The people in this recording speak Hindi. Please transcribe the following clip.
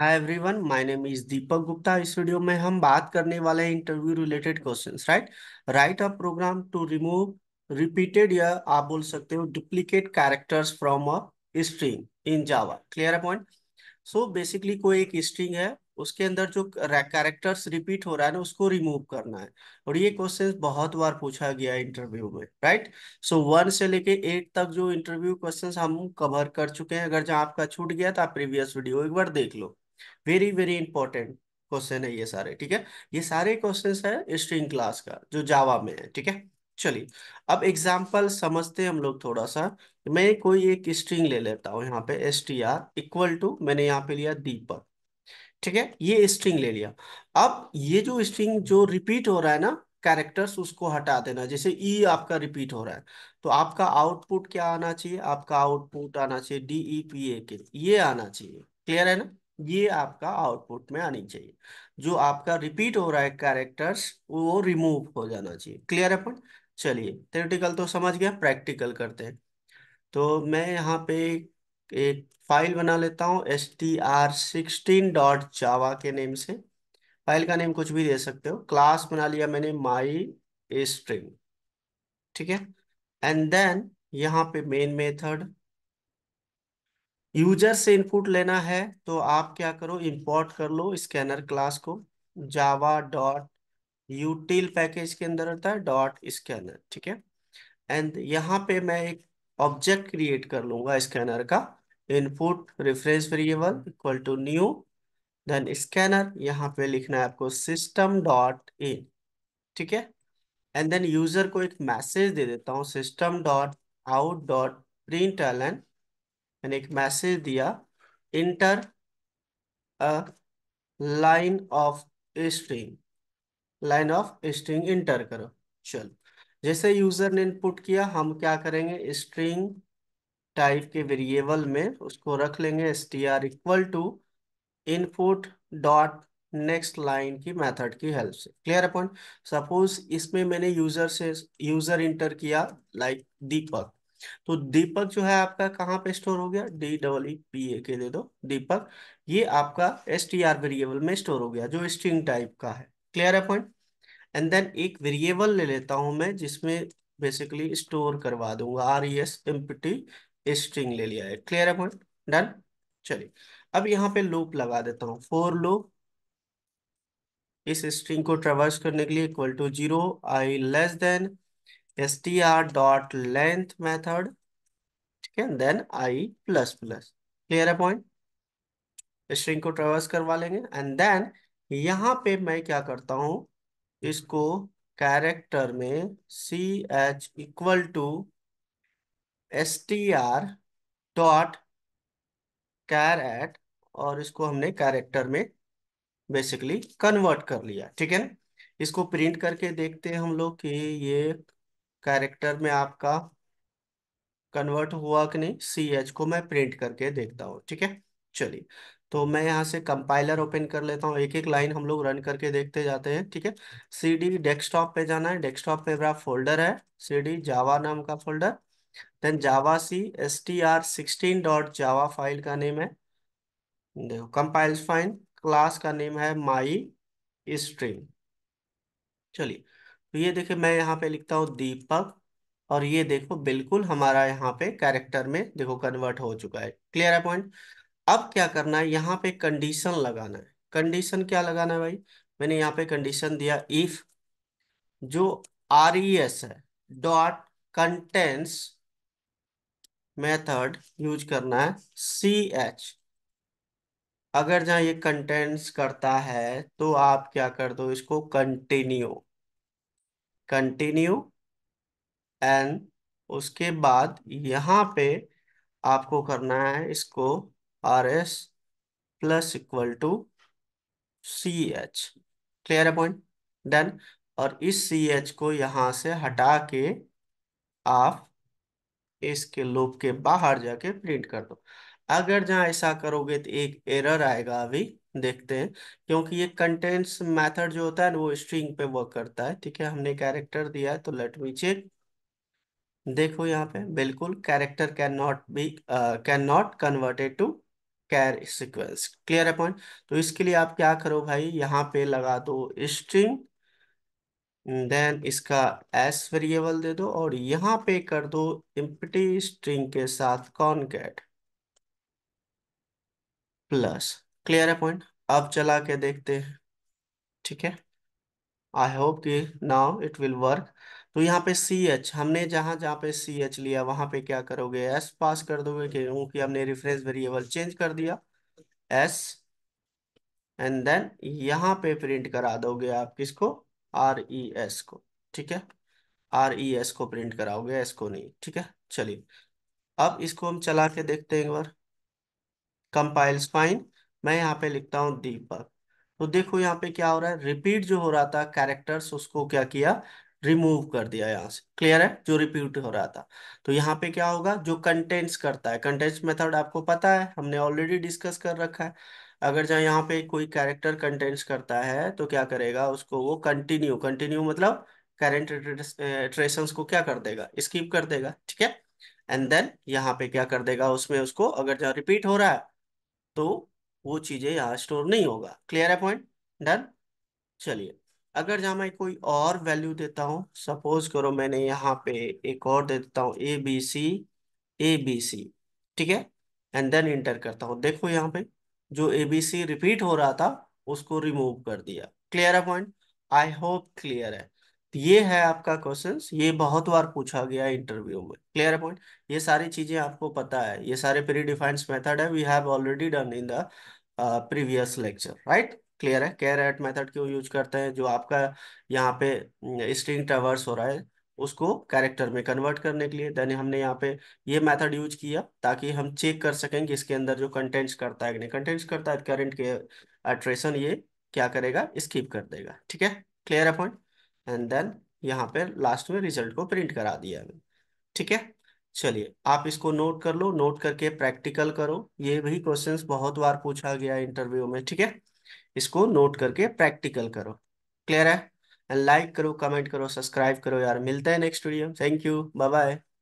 hi everyone my name is Deepak Gupta इस वीडियो में हम बात करने वाले हैं interview related questions right right a program to remove repeated या आप बोल सकते हो duplicate characters from a string in Java clear point so basically कोई एक स्ट्रिंग है उसके अंदर जो कैरेक्टर्स रिपीट हो रहा है ना उसको रिमूव करना है और ये क्वेश्चन बहुत बार पूछा गया इंटरव्यू में राइट सो वन से लेके एट तक जो इंटरव्यू क्वेश्चन हम कवर कर चुके हैं अगर जहां आपका छूट गया तो आप प्रीवियस वीडियो एक बार देख लो वेरी वेरी इंपॉर्टेंट क्वेश्चन है ये सारे ठीक है ये सारे क्वेश्चन है स्ट्रिंग क्लास का जो जावा में है ठीक है चलिए अब एग्जाम्पल समझते हैं हम लोग थोड़ा सा मैं कोई एक स्ट्रिंग ले लेता हूँ यहाँ पे S T R equal to मैंने यहाँ पे लिया दीपक ठीक है ये स्ट्रिंग ले लिया अब ये जो स्ट्रिंग जो रिपीट हो रहा है ना कैरेक्टर्स उसको हटा देना जैसे ई e आपका रिपीट हो रहा है तो आपका आउटपुट क्या आना चाहिए आपका आउटपुट आना चाहिए डी ई पी ए के ये आना चाहिए क्लियर है ना ये आपका आउटपुट में आनी चाहिए जो आपका रिपीट हो रहा है कैरेक्टर्स वो रिमूव हो जाना चाहिए क्लियर है अपन चलिए थेरेटिकल तो समझ गया प्रैक्टिकल करते हैं तो मैं यहाँ पे एक फाइल बना लेता हूँ S T R sixteen dot Java के नेम से फाइल का नेम कुछ भी दे सकते हो क्लास बना लिया मैंने माई स्ट्रिंग ठीक है एंड देन यहाँ पे मेन मेथड यूजर से इनपुट लेना है तो आप क्या करो इंपोर्ट कर लो स्कैनर क्लास को जावा डॉट यूटिल पैकेज के अंदर होता है डॉट स्कैनर ठीक है एंड यहाँ पे मैं एक ऑब्जेक्ट क्रिएट कर लूंगा स्कैनर का input reference variable equal to new then scanner यहाँ पे लिखना है आपको सिस्टम डॉट इन ठीक है एंड देन यूजर को एक मैसेज दे देता हूँ system dot out dot println and मैंने एक मैसेज दिया enter a line of string line of string enter करो चलो जैसे यूजर ने इनपुट किया हम क्या करेंगे स्ट्रिंग टाइप के वेरिएबल में उसको रख लेंगे S T R equal to input dot next line की मेथड की हेल्प से क्लियर अपॉइंट सपोज इसमें मैंने यूजर से यूजर इंटर किया लाइक like दीपक तो दीपक जो है आपका कहाँ पे स्टोर हो गया D double E P A K दे दो दीपक ये आपका एस टी आर वेरिएबल में स्टोर हो गया जो स्ट्रिंग टाइप का है क्लियर है पॉइंट एंड देन एक वेरिएबल ले लेता हूं मैं जिसमें बेसिकली स्टोर करवा दूंगा R E S M P T string ले लिया है क्लियर है पॉइंट डन चलिए अब यहाँ पे लूप लगा देता हूँ फोर लूप इस स्ट्रिंग को ट्रेवर्स करने के लिए equal to zero I less than str dot length method है then i plus plus clear है पॉइंट स्ट्रिंग को ट्रेवर्स करवा लेंगे एंड देन यहां पे मैं क्या करता हूं इसको कैरेक्टर में C H equal to S T R dot caret और इसको हमने कैरेक्टर में बेसिकली कन्वर्ट कर लिया ठीक है इसको प्रिंट करके देखते हैं हम लोग कि ये कैरेक्टर में आपका कन्वर्ट हुआ कि नहीं सी एच को मैं प्रिंट करके देखता हूँ ठीक है चलिए तो मैं यहाँ से कंपाइलर ओपन कर लेता हूँ एक एक लाइन हम लोग रन करके देखते जाते हैं ठीक है सी डी डेस्कटॉप पे जाना है डेस्कटॉप पे मेरा फोल्डर है सी डी जावा नाम का folder then Java C S T R sixteen dot Java file का नेम है देखो कंपाइल फाइन क्लास का नेम है माई स्ट्रिंग चलिए तो ये देखिए मैं यहाँ पे लिखता हूँ दीपक और ये देखो बिल्कुल हमारा यहाँ पे कैरेक्टर में देखो कन्वर्ट हो चुका है क्लियर है पॉइंट अब क्या करना है यहाँ पे कंडीशन लगाना है कंडीशन क्या लगाना है भाई मैंने यहाँ पे कंडीशन दिया इफ जो आर एस e है डॉट कंटेंस मेथड यूज करना है सी एच अगर जहां ये कंटेंस करता है तो आप क्या कर दो इसको कंटिन्यू कंटिन्यू एंड उसके बाद यहाँ पे आपको करना है इसको R S plus equal to C H clear है पॉइंट डन और इस सी एच को यहाँ से हटा के आप इसके लूप के बाहर जाके प्रिंट कर दो अगर जहाँ ऐसा करोगे तो एक एरर आएगा अभी देखते हैं क्योंकि ये कंटेंट्स मेथड जो होता है ना वो स्ट्रिंग पे वर्क करता है ठीक है हमने कैरेक्टर दिया है तो लेट मी चेक देखो यहाँ पे बिल्कुल character cannot be cannot converted to car sequence clear है पॉइंट तो इसके लिए आप क्या करो भाई यहाँ पे लगा दो स्ट्रिंग देन इसका एस वेरिएबल दे दो और यहाँ पे कर दो इम्पटी स्ट्रिंग के साथ कॉनकैट प्लस क्लियर है पॉइंट अब चला के देखते हैं ठीक है आई होप कि नाउ इट विल वर्क तो यहाँ पे सी एच हमने जहां जहां पे सी एच लिया वहां पे क्या करोगे एस पास कर दोगे क्योंकि हमने रिफरेंस वेरिएबल चेंज कर दिया एस एंड देन यहाँ पे प्रिंट करा दोगे आप किसको आर ई एस को ठीक है आर ई एस को प्रिंट कराओगे एस को नहीं ठीक है चलिए अब इसको हम चला के देखते हैं एक बार कंपाइल्स फाइन मैं यहाँ पे लिखता हूँ दीपक तो देखो यहाँ पे क्या हो रहा है रिपीट जो हो रहा था कैरेक्टर्स उसको क्या किया रिमूव कर दिया यहाँ से क्लियर है जो रिपीट हो रहा था तो यहाँ पे क्या होगा जो कंटेंट्स करता है कंटेंट्स मेथड आपको पता है हमने ऑलरेडी डिस्कस कर रखा है अगर जहाँ यहाँ पे कोई कैरेक्टर कंटेंट्स करता है तो क्या करेगा उसको वो कंटिन्यू कंटिन्यू मतलब करेंट ट्रेशन को क्या कर देगा स्किप कर देगा ठीक है एंड देन यहाँ पे क्या कर देगा उसमें उसको अगर जहाँ रिपीट हो रहा है तो वो चीज़ें यहाँ स्टोर नहीं होगा क्लियर है पॉइंट डन चलिए अगर जहां मैं कोई और वैल्यू देता हूँ सपोज करो मैंने यहाँ पे एक और दे देता हूँ A B C A B C ठीक है एंड देन इंटर करता हूँ देखो यहाँ पे जो ए बी सी रिपीट हो रहा था उसको रिमूव कर दिया क्लियर है पॉइंट आई होप क्लियर है ये है आपका क्वेश्चन ये बहुत बार पूछा गया इंटरव्यू में क्लियर पॉइंट ये सारी चीजें आपको पता है ये सारे प्री डिफाइंड मेथड है we have already done in the previous lecture right clear है कैर एट मेथड क्यों यूज करते हैं जो आपका यहाँ पे स्ट्रिंग mm, ट्रवर्स हो रहा है उसको कैरेक्टर में कन्वर्ट करने के लिए देन हमने यहाँ पे ये मेथड यूज किया ताकि हम चेक कर सकें कि इसके अंदर जो कंटेंट्स करता है कि नहीं कंटेंट्स करता है करंट के एट्रेशन ये क्या करेगा स्किप कर देगा ठीक है क्लियर है पॉइंट एंड देन यहाँ पे लास्ट में रिजल्ट को प्रिंट करा दिया ठीक है चलिए आप इसको नोट कर लो नोट करके प्रैक्टिकल करो ये भी क्वेश्चंस बहुत बार पूछा गया इंटरव्यू में ठीक है इसको नोट करके प्रैक्टिकल करो क्लियर है एंड लाइक करो कमेंट करो सब्सक्राइब करो यार मिलता है next video thank you bye bye